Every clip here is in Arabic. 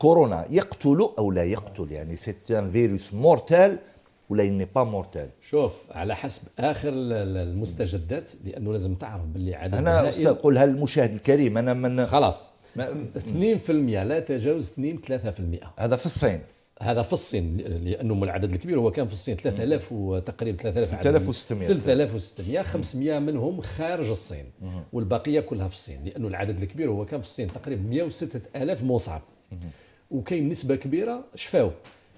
كورونا يقتل او لا يقتل يعني سيت ان فيروس مورتال ولا اني با مورتال شوف على حسب اخر المستجدات لانه لازم تعرف باللي عدد انا اقولها للمشاهد الكريم انا من خلاص 2% لا تجاوز 2 3% هذا في الصين هذا في الصين لانه العدد الكبير هو كان في الصين 3000 وتقريبا 3000 3600 3600 500 منهم خارج الصين والبقيه كلها في الصين لانه العدد الكبير هو كان في الصين تقريبا 106000 مصاب وكاين نسبه كبيره شفاو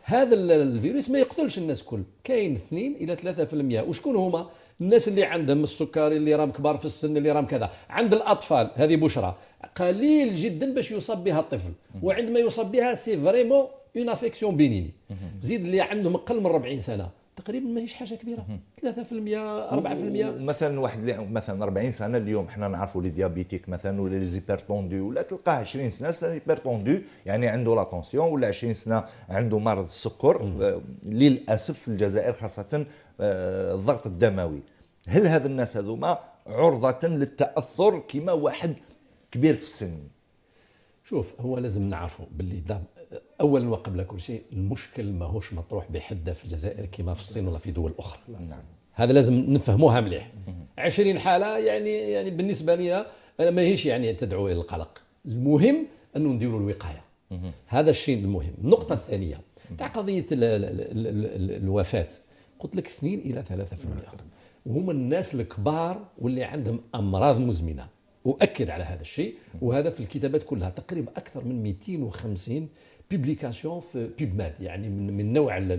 هذا الفيروس ما يقتلش الناس كل كاين 2 الى 3% وشكون هما الناس اللي عندهم السكري اللي راهم كبار في السن اللي راهم كذا عند الاطفال هذه بشرى قليل جدا باش يصاب بها الطفل وعندما يصاب بها سي فريمون اون افيكسيون بينيني زيد اللي عندهم اقل من 40 سنه تقريبا ماهيش حاجه كبيره 3% 4% مثلا واحد مثلا 40 سنه اليوم حنا نعرفوا لي ديابيتيك مثلا ولا لي زيبرتوندو ولا تلقاه 20 سنه سنه هيبرتوندو يعني عنده لاطونسيون ولا 20 سنه عنده مرض السكر آه، للاسف في الجزائر خاصه آه، الضغط الدموي هل هذا الناس هذوما عرضه للتاثر كما واحد كبير في السن شوف هو لازم نعرفوا باللي اولا وقبل كل شيء المشكل ماهوش مطروح بحده في الجزائر كما في الصين ولا في دول اخرى نعم. هذا لازم نفهموها مليح 20 حاله يعني يعني بالنسبه لي انا ماهيش يعني تدعو الى القلق المهم انه نديروا الوقايه هذا الشيء المهم النقطه الثانيه تاع قضيه الوفاه قلت لك 2 الى 3% وهما الناس الكبار واللي عندهم امراض مزمنه اؤكد على هذا الشيء وهذا في الكتابات كلها تقريبا اكثر من 250 بيبليكاسيون في بيب ماد يعني من النوع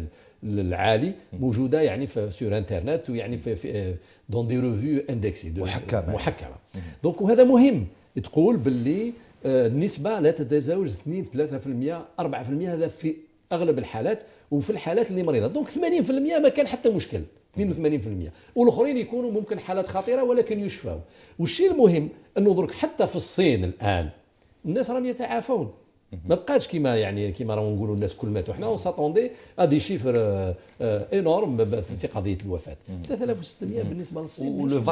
العالي موجوده يعني في سور انترنت ويعني في, في دون دي ريفيو اندكسي محكمه محكمه دونك وهذا مهم تقول باللي آه، النسبه لا تتجاوز 2 3% 4% هذا في اغلب الحالات وفي الحالات اللي مريضه دونك 80% ما كان حتى مشكل 82% والاخرين يكونوا ممكن حالات خطيره ولكن يشفوا والشيء المهم انه درك حتى في الصين الان الناس راهم يتعافون ما بقاش كيما يعني كيما راهو نقولوا الناس كل ماتوا حنا ساتوندي ادي شيفر انورم في قضيه الوفاه 3600 بالنسبه للصين